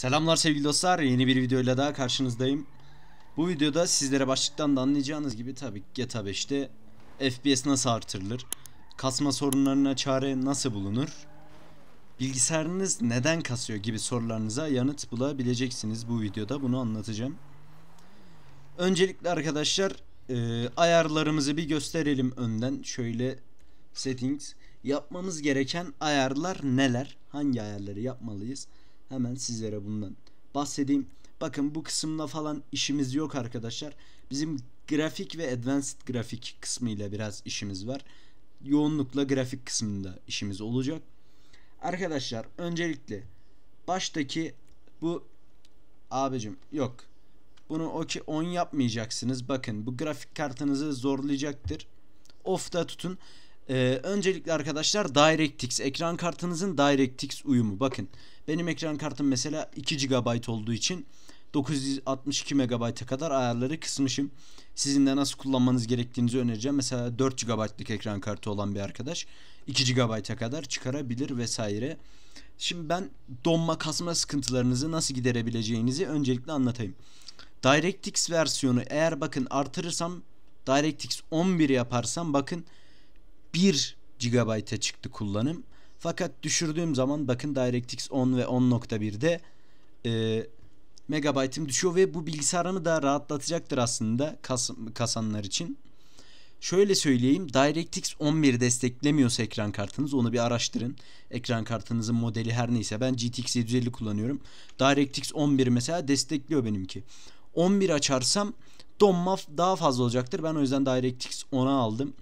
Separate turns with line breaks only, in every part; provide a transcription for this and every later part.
Selamlar sevgili dostlar. Yeni bir videoyla daha karşınızdayım. Bu videoda sizlere başlıktan da anlayacağınız gibi tabii GTA 5'te FPS nasıl artırılır? Kasma sorunlarına çare nasıl bulunur? Bilgisayarınız neden kasıyor gibi sorularınıza yanıt bulabileceksiniz bu videoda. Bunu anlatacağım. Öncelikle arkadaşlar e, ayarlarımızı bir gösterelim önden. Şöyle settings yapmamız gereken ayarlar neler? Hangi ayarları yapmalıyız? Hemen sizlere bundan bahsedeyim. Bakın bu kısımda falan işimiz yok arkadaşlar. Bizim grafik ve advanced grafik kısmı ile biraz işimiz var. Yoğunlukla grafik kısmında işimiz olacak. Arkadaşlar öncelikle baştaki bu abicim yok. Bunu OK on yapmayacaksınız. Bakın bu grafik kartınızı zorlayacaktır. Off'ta tutun. Ee, öncelikle arkadaşlar DirectX ekran kartınızın DirectX uyumu. Bakın benim ekran kartım mesela 2 GB olduğu için 962 MB'a kadar ayarları kısmışım. Sizin de nasıl kullanmanız gerektiğini önereceğim. Mesela 4 GB'lık ekran kartı olan bir arkadaş 2 GB'a kadar çıkarabilir vesaire. Şimdi ben donma kasma sıkıntılarınızı nasıl giderebileceğinizi öncelikle anlatayım. DirectX versiyonu eğer bakın artırırsam DirectX 11 yaparsam bakın 1 GB'a çıktı kullanım. Fakat düşürdüğüm zaman bakın DirectX 10 ve 10.1'de e, megabaytım düşüyor ve bu bilgisayarımı da rahatlatacaktır aslında kas, kasanlar için. Şöyle söyleyeyim DirectX 11 desteklemiyorsa ekran kartınız onu bir araştırın. Ekran kartınızın modeli her neyse ben GTX 750 kullanıyorum. DirectX 11 mesela destekliyor benimki. 11 açarsam donma daha fazla olacaktır. Ben o yüzden DirectX 10'a aldım.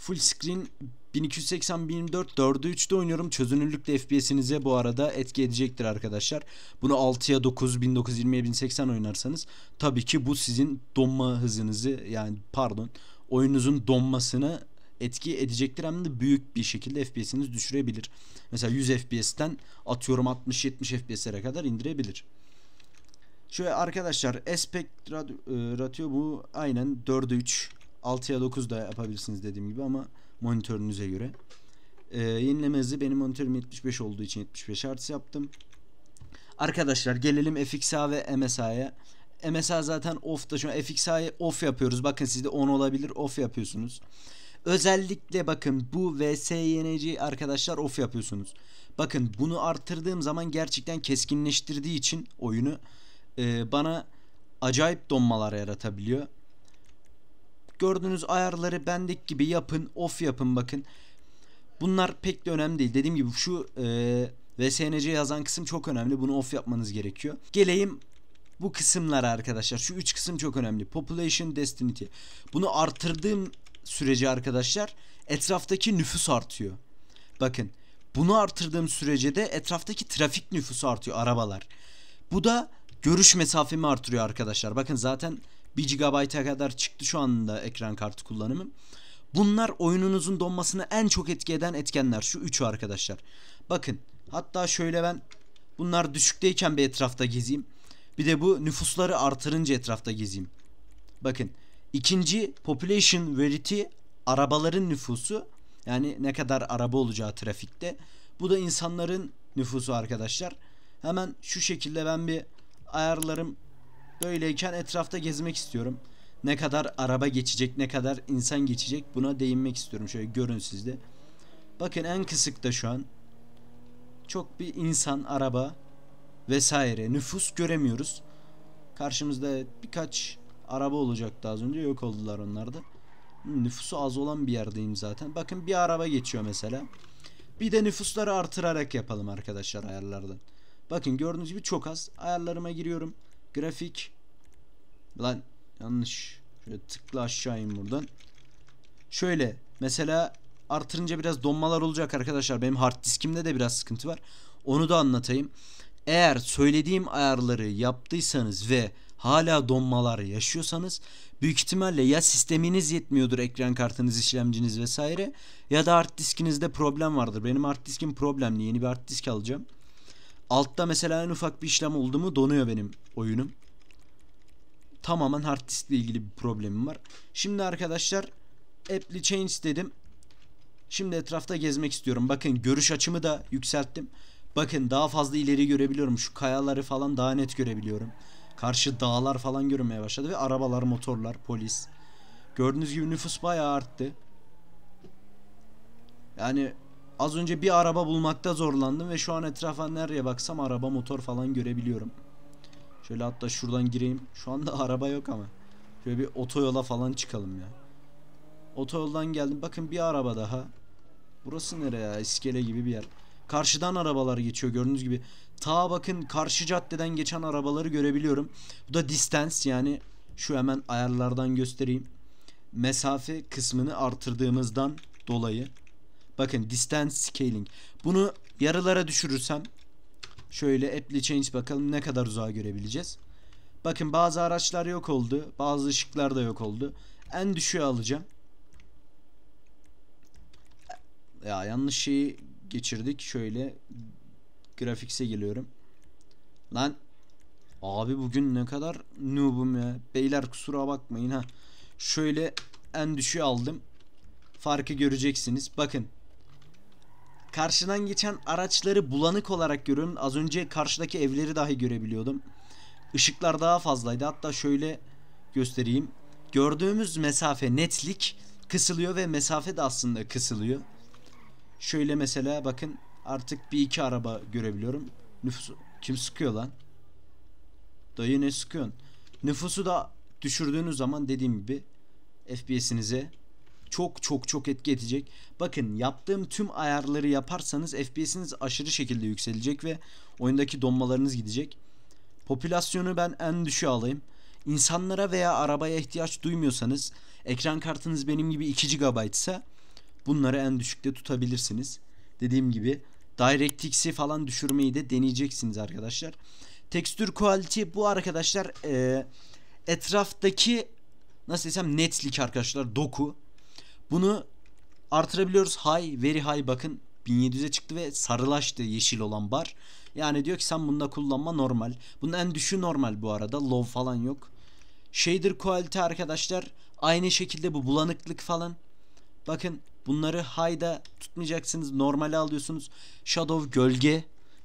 Full screen 1280-1024 4'ü 3'te oynuyorum. Çözünürlük de FPS'inize bu arada etki edecektir arkadaşlar. Bunu 6'ya 9, 1920'ye 1080 oynarsanız tabii ki bu sizin donma hızınızı yani pardon oyununuzun donmasını etki edecektir hem de büyük bir şekilde FPS'iniz düşürebilir. Mesela 100 FPS'ten atıyorum 60-70 FPS'lere kadar indirebilir. Şöyle arkadaşlar aspect e, ratio bu aynen 4'e 3 6'ya 9 da yapabilirsiniz dediğim gibi ama monitörünüze göre. Ee, yenileme hızı benim monitörüm 75 olduğu için 75 Hz yaptım. Arkadaşlar gelelim FXA ve MSA'ya. MSA zaten off'ta şu an FXA'yı off yapıyoruz. Bakın sizde 10 olabilir off yapıyorsunuz. Özellikle bakın bu VSYNC arkadaşlar off yapıyorsunuz. Bakın bunu arttırdığım zaman gerçekten keskinleştirdiği için oyunu e, bana acayip donmalar yaratabiliyor. Gördüğünüz ayarları bendeki gibi yapın. Off yapın bakın. Bunlar pek de önemli değil. Dediğim gibi şu e, VSNC yazan kısım çok önemli. Bunu off yapmanız gerekiyor. Geleyim bu kısımlara arkadaşlar. Şu üç kısım çok önemli. Population, Destiny. Bunu artırdığım sürece arkadaşlar etraftaki nüfus artıyor. Bakın bunu artırdığım sürece de etraftaki trafik nüfusu artıyor arabalar. Bu da görüş mesafemi artırıyor arkadaşlar. Bakın zaten 1 GB'a kadar çıktı şu anda ekran kartı kullanımı. Bunlar oyununuzun donmasını en çok etki eden etkenler. Şu üçü arkadaşlar. Bakın hatta şöyle ben bunlar düşükteyken bir etrafta gezeyim. Bir de bu nüfusları artırınca etrafta gezeyim. Bakın ikinci population verity arabaların nüfusu. Yani ne kadar araba olacağı trafikte. Bu da insanların nüfusu arkadaşlar. Hemen şu şekilde ben bir ayarlarım Böyleyken etrafta gezmek istiyorum. Ne kadar araba geçecek, ne kadar insan geçecek buna değinmek istiyorum. Şöyle görün sizde. Bakın en kısıkta şu an. Çok bir insan, araba vesaire nüfus göremiyoruz. Karşımızda birkaç araba olacaktı az önce yok oldular onlar da. Nüfusu az olan bir yerdeyim zaten. Bakın bir araba geçiyor mesela. Bir de nüfusları artırarak yapalım arkadaşlar ayarlardan. Bakın gördüğünüz gibi çok az. Ayarlarıma giriyorum. Grafik. Lan yanlış. Şöyle tıkla aşağı in buradan. Şöyle mesela artırınca biraz donmalar olacak arkadaşlar. Benim hard diskimde de biraz sıkıntı var. Onu da anlatayım. Eğer söylediğim ayarları yaptıysanız ve hala donmalar yaşıyorsanız büyük ihtimalle ya sisteminiz yetmiyordur ekran kartınız, işlemciniz vesaire ya da hard diskinizde problem vardır. Benim hard diskim problemli. Yeni bir hard disk alacağım. Altta mesela en ufak bir işlem oldu mu donuyor benim oyunum. Tamamen hard ile ilgili bir problemim var. Şimdi arkadaşlar Apple change dedim. Şimdi etrafta gezmek istiyorum. Bakın görüş açımı da yükselttim. Bakın daha fazla ileri görebiliyorum. Şu kayaları falan daha net görebiliyorum. Karşı dağlar falan görünmeye başladı ve arabalar, motorlar, polis. Gördüğünüz gibi nüfus bayağı arttı. Yani Az önce bir araba bulmakta zorlandım ve şu an etrafa nereye baksam araba motor falan görebiliyorum. Şöyle hatta şuradan gireyim. Şu anda araba yok ama. Şöyle bir otoyola falan çıkalım ya. Otoyoldan geldim. Bakın bir araba daha. Burası nereye ya? İskele gibi bir yer. Karşıdan arabalar geçiyor gördüğünüz gibi. Ta bakın karşı caddeden geçen arabaları görebiliyorum. Bu da distance yani şu hemen ayarlardan göstereyim. Mesafe kısmını artırdığımızdan dolayı Bakın distance scaling. Bunu yarılara düşürürsem şöyle apply change bakalım ne kadar uzağa görebileceğiz. Bakın bazı araçlar yok oldu. Bazı ışıklar da yok oldu. En düşüğü alacağım. Ya yanlış şeyi geçirdik. Şöyle grafikse geliyorum. Lan abi bugün ne kadar noob'um ya. Beyler kusura bakmayın ha. Şöyle en düşüğü aldım. Farkı göreceksiniz. Bakın Karşıdan geçen araçları bulanık olarak görün. Az önce karşıdaki evleri dahi görebiliyordum. Işıklar daha fazlaydı. Hatta şöyle göstereyim. Gördüğümüz mesafe netlik kısılıyor ve mesafe de aslında kısılıyor. Şöyle mesela bakın artık bir iki araba görebiliyorum. Nüfusu kim sıkıyor lan? Dayı ne sıkıyorsun? Nüfusu da düşürdüğünüz zaman dediğim gibi FPS'inize çok çok çok etki edecek. Bakın yaptığım tüm ayarları yaparsanız FPS'iniz aşırı şekilde yükselecek ve oyundaki donmalarınız gidecek. Popülasyonu ben en düşüğe alayım. İnsanlara veya arabaya ihtiyaç duymuyorsanız ekran kartınız benim gibi 2 GB ise bunları en düşükte tutabilirsiniz. Dediğim gibi DirectX'i falan düşürmeyi de deneyeceksiniz arkadaşlar. Tekstür quality bu arkadaşlar e, etraftaki nasıl desem netlik arkadaşlar doku bunu artırabiliyoruz. High, very high bakın 1700'e çıktı ve sarılaştı yeşil olan bar. Yani diyor ki sen bunda kullanma normal. Bunun en düşü normal bu arada. Low falan yok. Shader quality arkadaşlar aynı şekilde bu bulanıklık falan. Bakın bunları high'da tutmayacaksınız. Normal alıyorsunuz. Shadow gölge.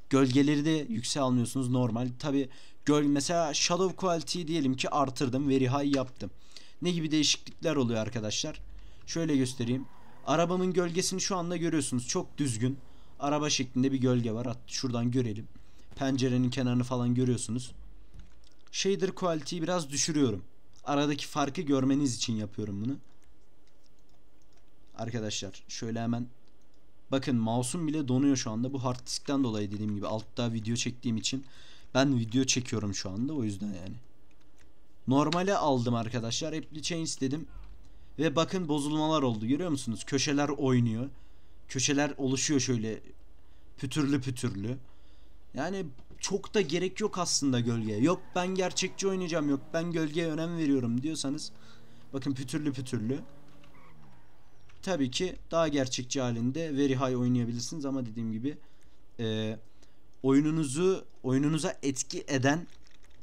Gölgeleri de yüksek almıyorsunuz normal. Tabi göl mesela shadow quality diyelim ki artırdım. Very high yaptım. Ne gibi değişiklikler oluyor arkadaşlar? Şöyle göstereyim. Arabamın gölgesini şu anda görüyorsunuz. Çok düzgün. Araba şeklinde bir gölge var. Hatta şuradan görelim. Pencerenin kenarını falan görüyorsunuz. Shader quality'yi biraz düşürüyorum. Aradaki farkı görmeniz için yapıyorum bunu. Arkadaşlar şöyle hemen bakın mouse'um bile donuyor şu anda. Bu hard diskten dolayı dediğim gibi altta video çektiğim için ben video çekiyorum şu anda o yüzden yani. Normale aldım arkadaşlar. Apply Change dedim. Ve bakın bozulmalar oldu görüyor musunuz? Köşeler oynuyor. Köşeler oluşuyor şöyle pütürlü pütürlü. Yani çok da gerek yok aslında gölgeye. Yok ben gerçekçi oynayacağım yok ben gölgeye önem veriyorum diyorsanız bakın pütürlü pütürlü. Tabii ki daha gerçekçi halinde Very High oynayabilirsiniz ama dediğim gibi e, oyununuzu oyununuza etki eden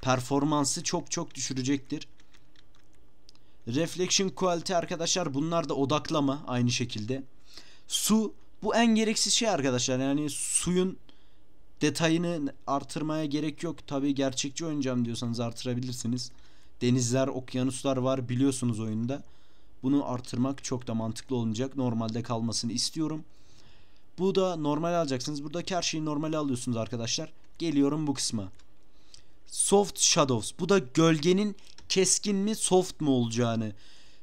performansı çok çok düşürecektir. Reflection quality arkadaşlar bunlar da odaklama aynı şekilde. Su bu en gereksiz şey arkadaşlar. Yani suyun detayını artırmaya gerek yok. Tabi gerçekçi oynayacağım diyorsanız artırabilirsiniz. Denizler, okyanuslar var biliyorsunuz oyunda. Bunu artırmak çok da mantıklı olmayacak. Normalde kalmasını istiyorum. Bu da normal alacaksınız. Buradaki her şeyi normal alıyorsunuz arkadaşlar. Geliyorum bu kısma. Soft Shadows. Bu da gölgenin keskin mi soft mu olacağını.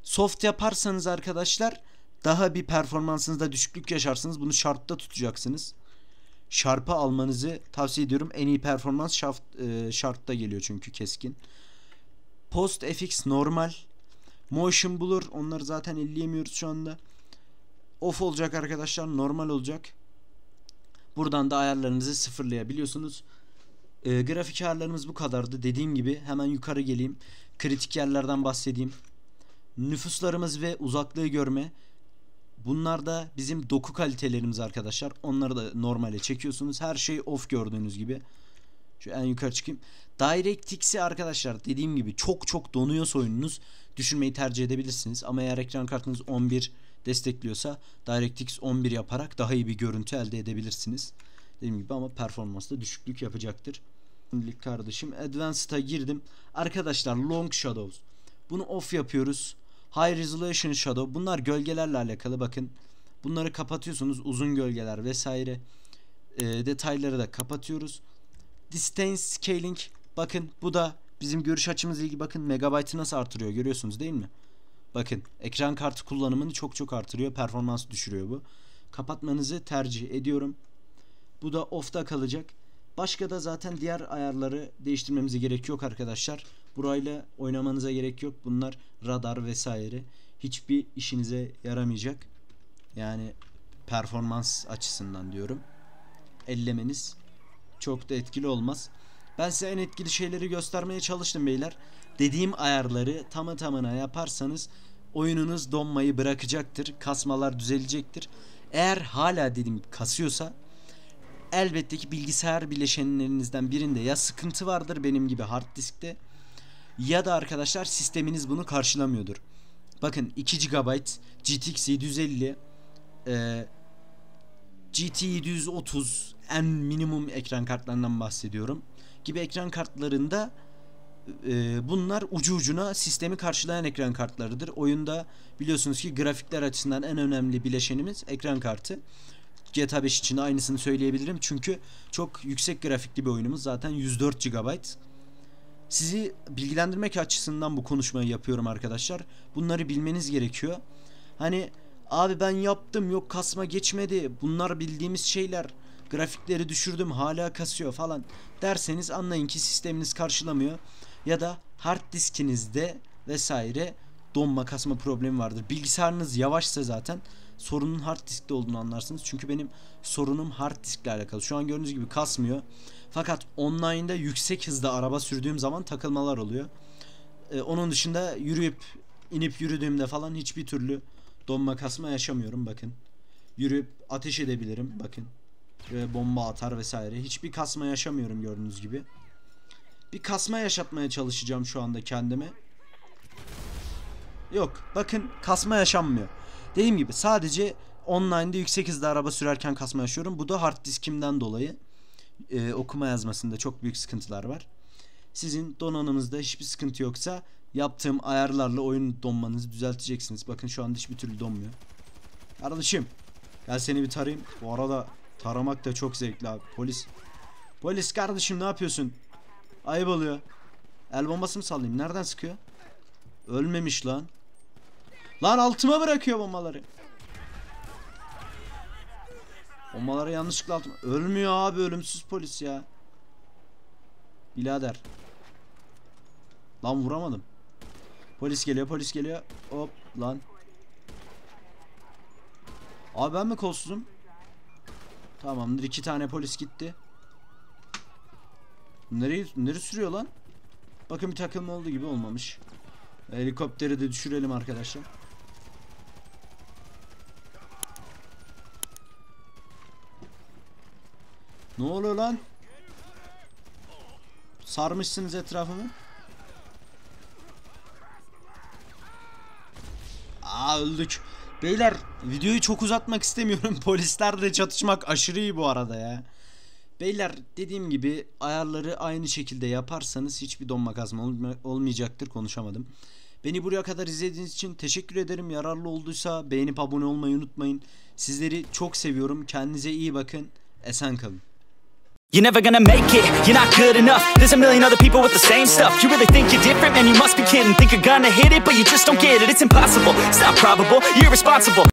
Soft yaparsanız arkadaşlar daha bir performansınızda düşüklük yaşarsınız. Bunu şartta tutacaksınız. Şarpa almanızı tavsiye ediyorum. En iyi performans şart, e, şartta geliyor çünkü keskin. Post FX normal. Motion Blur onları zaten elleyemiyoruz şu anda. Off olacak arkadaşlar normal olacak. Buradan da ayarlarınızı sıfırlayabiliyorsunuz. E, grafik ayarlarımız bu kadardı. Dediğim gibi hemen yukarı geleyim kritik yerlerden bahsedeyim. Nüfuslarımız ve uzaklığı görme. Bunlar da bizim doku kalitelerimiz arkadaşlar. Onları da normale çekiyorsunuz. Her şey off gördüğünüz gibi. Şu en yukarı çıkayım. DirectX'i arkadaşlar dediğim gibi çok çok donuyorsa oyununuz düşünmeyi tercih edebilirsiniz. Ama eğer ekran kartınız 11 destekliyorsa DirectX 11 yaparak daha iyi bir görüntü elde edebilirsiniz. Dediğim gibi ama performansta düşüklük yapacaktır. Şimdilik kardeşim Advanced'a girdim. Arkadaşlar Long Shadows. Bunu off yapıyoruz. High Resolution Shadow. Bunlar gölgelerle alakalı bakın. Bunları kapatıyorsunuz. Uzun gölgeler vesaire. E, detayları da kapatıyoruz. Distance Scaling. Bakın bu da bizim görüş açımızla ilgili bakın megabaytı nasıl artırıyor görüyorsunuz değil mi? Bakın ekran kartı kullanımını çok çok artırıyor. Performans düşürüyor bu. Kapatmanızı tercih ediyorum. Bu da off'ta kalacak. Başka da zaten diğer ayarları değiştirmemize gerek yok arkadaşlar. Burayla oynamanıza gerek yok. Bunlar radar vesaire hiçbir işinize yaramayacak. Yani performans açısından diyorum. Ellemeniz çok da etkili olmaz. Ben size en etkili şeyleri göstermeye çalıştım beyler. Dediğim ayarları tamı tamına yaparsanız oyununuz donmayı bırakacaktır. Kasmalar düzelecektir. Eğer hala dedim kasıyorsa elbette ki bilgisayar bileşenlerinizden birinde ya sıkıntı vardır benim gibi hard diskte ya da arkadaşlar sisteminiz bunu karşılamıyordur. Bakın 2 GB GTX 750 e, GT 730 en minimum ekran kartlarından bahsediyorum gibi ekran kartlarında e, bunlar ucu ucuna sistemi karşılayan ekran kartlarıdır. Oyunda biliyorsunuz ki grafikler açısından en önemli bileşenimiz ekran kartı. GTA 5 için aynısını söyleyebilirim. Çünkü çok yüksek grafikli bir oyunumuz. Zaten 104 GB. Sizi bilgilendirmek açısından bu konuşmayı yapıyorum arkadaşlar. Bunları bilmeniz gerekiyor. Hani abi ben yaptım yok kasma geçmedi. Bunlar bildiğimiz şeyler. Grafikleri düşürdüm hala kasıyor falan derseniz anlayın ki sisteminiz karşılamıyor. Ya da hard diskinizde vesaire donma kasma problemi vardır. Bilgisayarınız yavaşsa zaten sorunun hard diskte olduğunu anlarsınız. Çünkü benim sorunum hard diskle alakalı. Şu an gördüğünüz gibi kasmıyor. Fakat online'da yüksek hızda araba sürdüğüm zaman takılmalar oluyor. Ee, onun dışında yürüyüp inip yürüdüğümde falan hiçbir türlü donma kasma yaşamıyorum bakın. Yürüyüp ateş edebilirim bakın. Ve bomba atar vesaire. Hiçbir kasma yaşamıyorum gördüğünüz gibi. Bir kasma yaşatmaya çalışacağım şu anda kendime. Yok bakın kasma yaşanmıyor. Dediğim gibi sadece online'da yüksek hızda araba sürerken kasma yaşıyorum. Bu da hard diskimden dolayı. Ee, okuma yazmasında çok büyük sıkıntılar var. Sizin donanımınızda hiçbir sıkıntı yoksa yaptığım ayarlarla oyun donmanızı düzelteceksiniz. Bakın şu anda hiçbir türlü donmuyor. Kardeşim gel seni bir tarayayım. Bu arada taramak da çok zevkli abi. Polis. Polis kardeşim ne yapıyorsun? Ayıp oluyor. El bombası mı sallayayım? Nereden sıkıyor? Ölmemiş lan. Lan altıma bırakıyor bombaları. Bombaları yanlışlıkla altıma. Ölmüyor abi ölümsüz polis ya. Bilader. Lan vuramadım. Polis geliyor polis geliyor. Hop lan. Abi ben mi kolsuzum? Tamamdır iki tane polis gitti. Nereye, nereye sürüyor lan? Bakın bir takılma oldu gibi olmamış. Helikopteri de düşürelim arkadaşlar. Ne oluyor lan? Sarmışsınız etrafımı. Aa öldük. Beyler videoyu çok uzatmak istemiyorum. Polislerle çatışmak aşırı iyi bu arada ya. Beyler dediğim gibi ayarları aynı şekilde yaparsanız hiçbir donma kazma olma, olmayacaktır konuşamadım. Beni buraya kadar izlediğiniz için teşekkür ederim. Yararlı olduysa beğenip abone olmayı unutmayın. Sizleri çok seviyorum. Kendinize iyi bakın. Esen kalın. You're never gonna make it, you're not good enough There's a million other people with the same stuff You really think you're different? Man, you must be kidding Think you're gonna hit it, but you just don't get it It's impossible, it's not probable, you're irresponsible